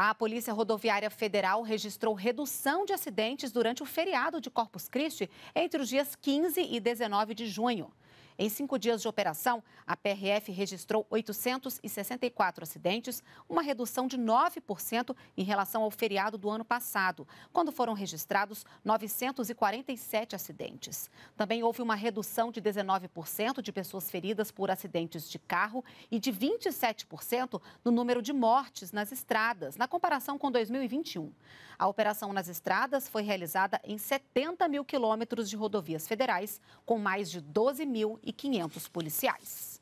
A Polícia Rodoviária Federal registrou redução de acidentes durante o feriado de Corpus Christi entre os dias 15 e 19 de junho. Em cinco dias de operação, a PRF registrou 864 acidentes, uma redução de 9% em relação ao feriado do ano passado, quando foram registrados 947 acidentes. Também houve uma redução de 19% de pessoas feridas por acidentes de carro e de 27% no número de mortes nas estradas, na comparação com 2021. A operação nas estradas foi realizada em 70 mil quilômetros de rodovias federais, com mais de 12 mil e 500 policiais.